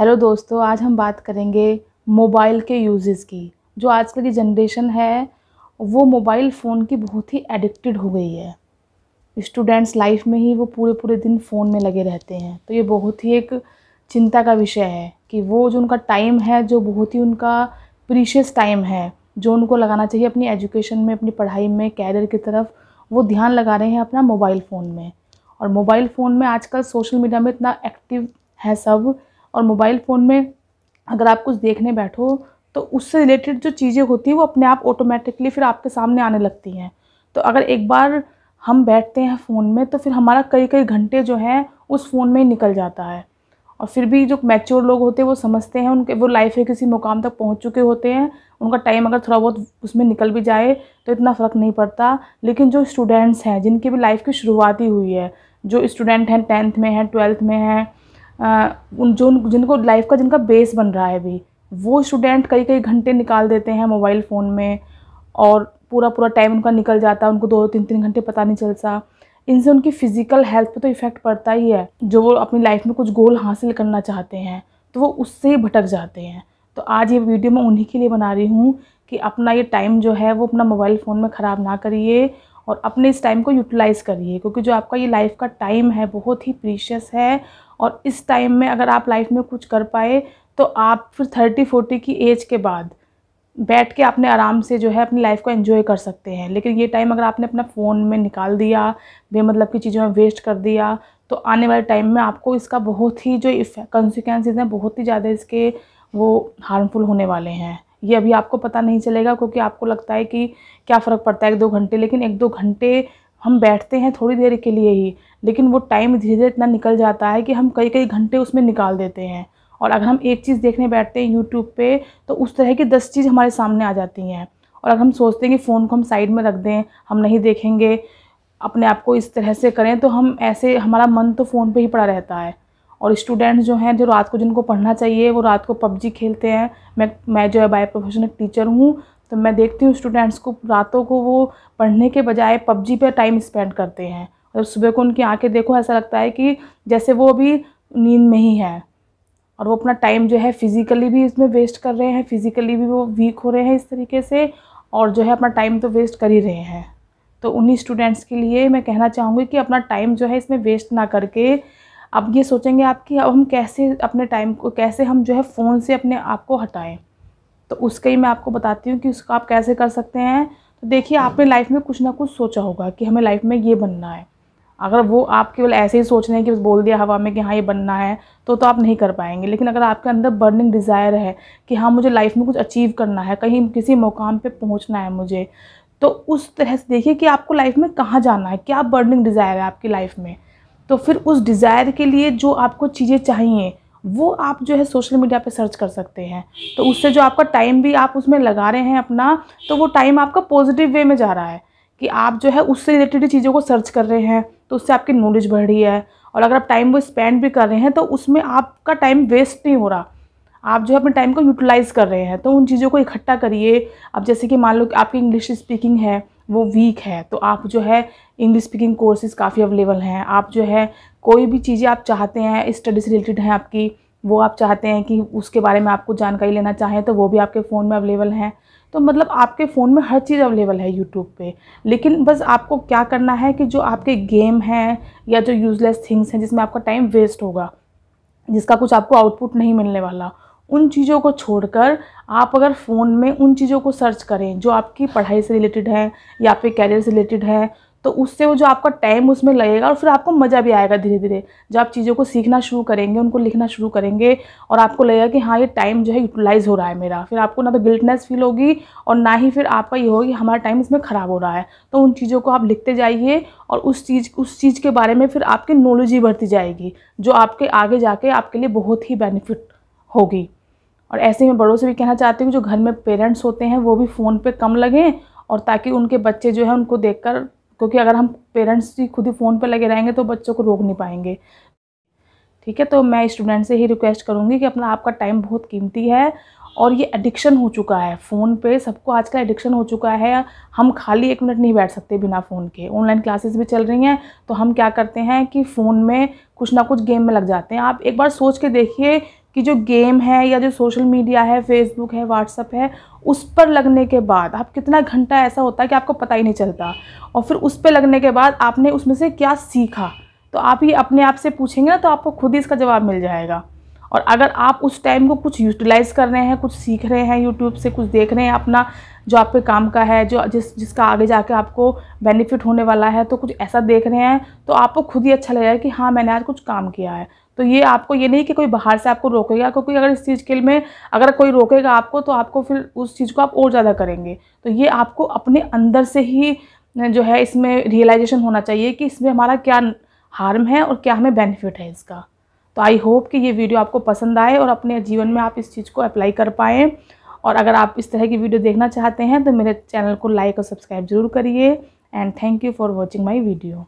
hello दोस्तों आज हम बात करेंगे मोबाइल के यूजेस की जो आजकल की जनरेशन है वो मोबाइल फ़ोन की बहुत ही एडिक्टेड हो गई है स्टूडेंट्स लाइफ में ही वो पूरे पूरे दिन फ़ोन में लगे रहते हैं तो ये बहुत ही एक चिंता का विषय है कि वो जो उनका टाइम है जो बहुत ही उनका प्रीशियस टाइम है जो उनको लगाना चाहिए अपनी एजुकेशन में अपनी पढ़ाई में कैरियर की तरफ वो ध्यान लगा रहे हैं अपना मोबाइल फ़ोन में और मोबाइल फ़ोन में आजकल सोशल मीडिया में इतना एक्टिव है सब और मोबाइल फ़ोन में अगर आप कुछ देखने बैठो तो उससे रिलेटेड जो चीज़ें होती हैं वो अपने आप ऑटोमेटिकली फिर आपके सामने आने लगती हैं तो अगर एक बार हम बैठते हैं फ़ोन में तो फिर हमारा कई कई घंटे जो हैं उस फ़ोन में ही निकल जाता है और फिर भी जो मैच्योर लोग होते हैं वो समझते हैं उनके वो लाइफ है किसी मुकाम तक पहुंच चुके होते हैं उनका टाइम अगर थोड़ा बहुत उसमें निकल भी जाए तो इतना फ़र्क नहीं पड़ता लेकिन जो स्टूडेंट्स हैं जिनकी भी लाइफ की शुरुआत ही हुई है जो स्टूडेंट हैं टेंथ में हैं ट्वेल्थ में हैं उन जो जिनको लाइफ का जिनका बेस बन रहा है अभी वो स्टूडेंट कई कई घंटे निकाल देते हैं मोबाइल फ़ोन में और पूरा पूरा टाइम उनका निकल जाता है उनको दो तीन तीन घंटे पता नहीं चलता इनसे उनकी फ़िज़िकल हेल्थ पे तो इफ़ेक्ट पड़ता ही है जो वो अपनी लाइफ में कुछ गोल हासिल करना चाहते हैं तो वो उससे ही भटक जाते हैं तो आज ये वीडियो मैं उन्हीं के लिए बना रही हूँ कि अपना ये टाइम जो है वो अपना मोबाइल फ़ोन में ख़राब ना करिए और अपने इस टाइम को यूटिलाइज़ करिए क्योंकि जो आपका ये लाइफ का टाइम है बहुत ही प्रीशियस है और इस टाइम में अगर आप लाइफ में कुछ कर पाए तो आप फिर थर्टी फोर्टी की एज के बाद बैठ के आपने आराम से जो है अपनी लाइफ को एंजॉय कर सकते हैं लेकिन ये टाइम अगर आपने अपना फ़ोन में निकाल दिया बेमतलब की चीज़ों में वेस्ट कर दिया तो आने वाले टाइम में आपको इसका बहुत ही जो कंसिक्वेंसेज हैं बहुत ही ज़्यादा इसके वो हार्मफुल होने वाले हैं ये अभी आपको पता नहीं चलेगा क्योंकि आपको लगता है कि क्या फ़र्क पड़ता है एक दो घंटे लेकिन एक दो घंटे हम बैठते हैं थोड़ी देर के लिए ही लेकिन वो टाइम धीरे धीरे इतना निकल जाता है कि हम कई कई घंटे उसमें निकाल देते हैं और अगर हम एक चीज़ देखने बैठते हैं यूट्यूब पे तो उस तरह की दस चीज़ हमारे सामने आ जाती हैं और अगर हम सोचते हैं कि फ़ोन को हम साइड में रख दें हम नहीं देखेंगे अपने आप को इस तरह से करें तो हम ऐसे हमारा मन तो फ़ोन पे ही पड़ा रहता है और स्टूडेंट्स जो हैं जो रात को जिनको पढ़ना चाहिए वो रात को पबजी खेलते हैं मैं मैं जो है बाय प्रोफेशनल टीचर हूँ तो मैं देखती हूँ स्टूडेंट्स को रातों को वो पढ़ने के बजाय पबजी पे टाइम स्पेंड करते हैं और मतलब सुबह को उनकी आंखें देखो ऐसा लगता है कि जैसे वो अभी नींद में ही है और वो अपना टाइम जो है फिज़िकली भी इसमें वेस्ट कर रहे हैं फिज़िकली भी वो वीक हो रहे हैं इस तरीके से और जो है अपना टाइम तो वेस्ट कर ही रहे हैं तो उन्हीं स्टूडेंट्स के लिए मैं कहना चाहूँगी कि अपना टाइम जो है इसमें वेस्ट ना करके अब ये सोचेंगे आप कि अब हम कैसे अपने टाइम को कैसे हम जो है फ़ोन से अपने आप को हटाएं तो उसके ही मैं आपको बताती हूँ कि उसका आप कैसे कर सकते हैं तो देखिए आपने लाइफ में कुछ ना कुछ सोचा होगा कि हमें लाइफ में ये बनना है अगर वो आप केवल ऐसे ही सोच रहे हैं कि बस बोल दिया हवा में कि हाँ ये बनना है तो तो आप नहीं कर पाएंगे लेकिन अगर आपके अंदर बर्निंग डिज़ायर है कि हाँ मुझे लाइफ में कुछ अचीव करना है कहीं किसी मुकाम पे पहुंचना है मुझे तो उस तरह से देखिए कि आपको लाइफ में कहाँ जाना है क्या बर्निंग डिज़ायर है आपकी लाइफ में तो फिर उस डिज़ायर के लिए जो आपको चीज़ें चाहिए वो आप जो है सोशल मीडिया पे सर्च कर सकते हैं तो उससे जो आपका टाइम भी आप उसमें लगा रहे हैं अपना तो वो टाइम आपका पॉजिटिव वे में जा रहा है कि आप जो है उससे रिलेटेड चीज़ों को सर्च कर रहे हैं तो उससे आपकी नॉलेज बढ़ रही है और अगर आप टाइम वो स्पेंड भी कर रहे हैं तो उसमें आपका टाइम वेस्ट नहीं हो रहा आप जो है अपने टाइम को यूटिलाइज़ कर रहे हैं तो उन चीज़ों को इकट्ठा करिए अब जैसे कि मान लो कि आपकी इंग्लिश स्पीकिंग है वो वीक है तो आप जो है इंग्लिश स्पीकिंग कोर्सेज काफ़ी अवेलेबल हैं आप जो है कोई भी चीज़ें आप चाहते हैं स्टडी से रिलेटेड हैं आपकी वो आप चाहते हैं कि उसके बारे में आपको जानकारी लेना चाहें तो वो भी आपके फ़ोन में अवेलेबल हैं तो मतलब आपके फ़ोन में हर चीज़ अवेलेबल है यूट्यूब पे लेकिन बस आपको क्या करना है कि जो आपके गेम हैं या जो यूज़लेस थिंग्स हैं जिसमें आपका टाइम वेस्ट होगा जिसका कुछ आपको आउटपुट नहीं मिलने वाला उन चीज़ों को छोड़कर आप अगर फ़ोन में उन चीज़ों को सर्च करें जो आपकी पढ़ाई से रिलेटेड हैं या आपके कैरियर से रिलेटेड हैं तो उससे वो जो आपका टाइम उसमें लगेगा और फिर आपको मज़ा भी आएगा धीरे धीरे जब आप चीज़ों को सीखना शुरू करेंगे उनको लिखना शुरू करेंगे और आपको लगेगा कि हाँ ये टाइम जो है यूटिलाइज़ हो रहा है मेरा फिर आपको ना तो गिल्टनेस फील होगी और ना ही फिर आपका ये होगी हमारा टाइम इसमें ख़राब हो रहा है तो उन चीज़ों को आप लिखते जाइए और उस चीज़ उस चीज़ के बारे में फिर आपकी नॉलेज ही बढ़ती जाएगी जो आपके आगे जाके आपके लिए बहुत ही बेनिफिट होगी और ऐसे में बड़ों से भी कहना चाहती हूँ जो घर में पेरेंट्स होते हैं वो भी फ़ोन पे कम लगें और ताकि उनके बच्चे जो है उनको देखकर क्योंकि अगर हम पेरेंट्स ही खुद ही फ़ोन पे लगे रहेंगे तो बच्चों को रोक नहीं पाएंगे ठीक है तो मैं स्टूडेंट से ही रिक्वेस्ट करूँगी कि अपना आपका टाइम बहुत कीमती है और ये एडिक्शन हो चुका है फ़ोन पे सबको आजकल एडिक्शन हो चुका है हम खाली एक मिनट नहीं बैठ सकते बिना फ़ोन के ऑनलाइन क्लासेस भी चल रही हैं तो हम क्या करते हैं कि फ़ोन में कुछ ना कुछ गेम में लग जाते हैं आप एक बार सोच के देखिए कि जो गेम है या जो सोशल मीडिया है फेसबुक है व्हाट्सअप है उस पर लगने के बाद आप कितना घंटा ऐसा होता है कि आपको पता ही नहीं चलता और फिर उस पर लगने के बाद आपने उसमें से क्या सीखा तो आप ही अपने आप से पूछेंगे ना तो आपको खुद ही इसका जवाब मिल जाएगा और अगर आप उस टाइम को कुछ यूटिलाइज़ कर रहे हैं कुछ सीख रहे हैं यूट्यूब से कुछ देख रहे हैं अपना जो आपके काम का है जो जिस जिसका आगे जाके आपको बेनिफिट होने वाला है तो कुछ ऐसा देख रहे हैं तो आपको खुद ही अच्छा लगेगा कि हाँ मैंने आज कुछ काम किया है तो ये आपको ये नहीं कि कोई बाहर से आपको रोकेगा क्योंकि अगर इस चीज़ के में अगर कोई रोकेगा आपको तो आपको फिर उस चीज़ को आप और ज़्यादा करेंगे तो ये आपको अपने अंदर से ही जो है इसमें रियलाइजेशन होना चाहिए कि इसमें हमारा क्या हार्म है और क्या हमें बेनिफिट है इसका तो आई होप कि ये वीडियो आपको पसंद आए और अपने जीवन में आप इस चीज़ को अप्लाई कर पाएँ और अगर आप इस तरह की वीडियो देखना चाहते हैं तो मेरे चैनल को लाइक और सब्सक्राइब जरूर करिए and thank you for watching my video